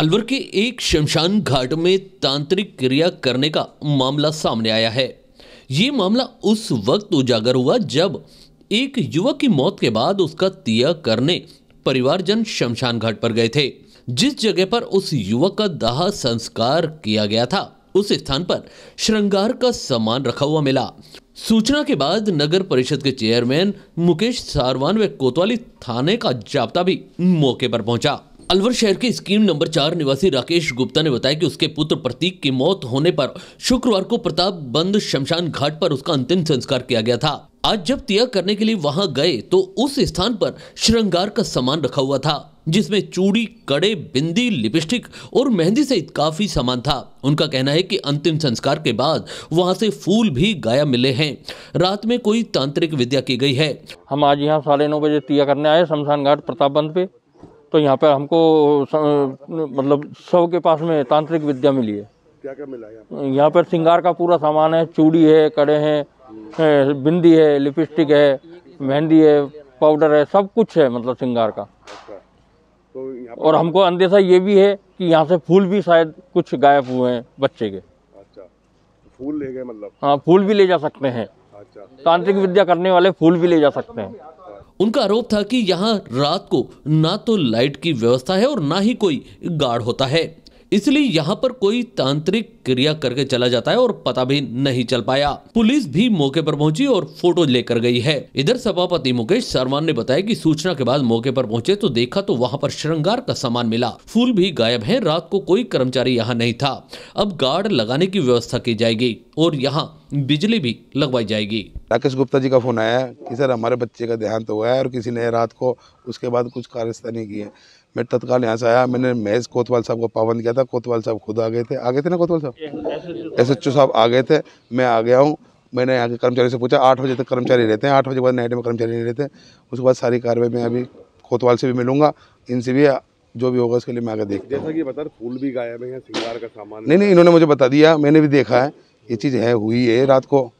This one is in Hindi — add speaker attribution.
Speaker 1: अलवर के एक शमशान घाट में तांत्रिक क्रिया करने का मामला सामने आया है ये मामला उस वक्त उजागर हुआ जब एक युवक की मौत के बाद उसका तिया करने परिवारजन शमशान घाट पर गए थे जिस जगह पर उस युवक का दाह संस्कार किया गया था उस स्थान पर श्रृंगार का सामान रखा हुआ मिला सूचना के बाद नगर परिषद के चेयरमैन मुकेश सारवान व कोतवाली थाने का जाप्ता भी मौके पर पहुंचा अलवर शहर के स्कीम नंबर चार निवासी राकेश गुप्ता ने बताया कि उसके पुत्र प्रतीक की मौत होने पर शुक्रवार को प्रताप बंद शमशान घाट पर उसका अंतिम संस्कार किया गया था आज जब तिया करने के लिए वहां गए तो उस स्थान पर श्रृंगार का सामान रखा हुआ था जिसमें चूड़ी कड़े बिंदी लिपस्टिक और मेहंदी सहित काफी सामान था उनका कहना है कि अंतिम संस्कार के बाद वहां से फूल भी गायब मिले हैं रात में कोई तांत्रिक विद्या की गई है हम आज यहाँ साढ़े नौ बजे तिया करने आए शमशान घाट प्रताप बंद
Speaker 2: पे तो यहाँ पर हमको स, मतलब सब के पास में तांत्रिक विद्या मिली है क्या क्या मिला है यहाँ पर सिंगार का पूरा सामान है चूड़ी है कड़े हैं बिंदी है लिपस्टिक है मेहंदी है पाउडर है सब कुछ है मतलब सिंगार का अच्छा। तो और हमको अंदेशा ये भी है कि यहाँ से फूल भी शायद कुछ गायब हुए हैं बच्चे के अच्छा फूल ले गए मतलब हाँ फूल भी ले जा सकते हैं अच्छा
Speaker 1: तांत्रिक विद्या करने वाले फूल भी ले जा सकते हैं उनका आरोप था कि यहाँ रात को ना तो लाइट की व्यवस्था है और ना ही कोई गार्ड होता है इसलिए यहाँ पर कोई तांत्रिक क्रिया करके चला जाता है और पता भी नहीं चल पाया पुलिस भी मौके पर पहुंची और फोटो लेकर गई है इधर सभापति मुकेश शर्मा ने बताया कि सूचना के बाद मौके पर पहुंचे तो देखा तो वहाँ पर श्रृंगार का सामान मिला फूल भी गायब है रात को कोई कर्मचारी यहाँ नहीं था अब गार्ड लगाने की व्यवस्था की जाएगी और यहाँ बिजली भी लगवाई जाएगी
Speaker 3: राकेश गुप्ता जी का फोन आया कि सर हमारे बच्चे का देहांत तो हुआ है और किसी ने रात को उसके बाद कुछ कार्यस्थानी की है मैं तत्काल यहाँ से आया मैंने महेश कोतवाल साहब को पाबंद किया था कोतवाल साहब खुद आ गए थे आ गए थे ना कोतवाल साहब एस एच ओ साहब आ गए थे मैं आ गया हूँ मैंने यहाँ के कर्मचारी से पूछा आठ बजे तक कर्मचारी रहते हैं आठ बजे बाद नाइट में कर्मचारी नहीं रहते उसके बाद सारी कार्रवाई में अभी कोतवाल से भी मिलूंगा इनसे भी जो भी होगा उसके लिए मैं आगे देखता जैसा कि बता फूल भी गायब है सिंगार का सामान नहीं नहीं इन्होंने मुझे बता दिया मैंने भी देखा है ये चीज़ है हुई है रात को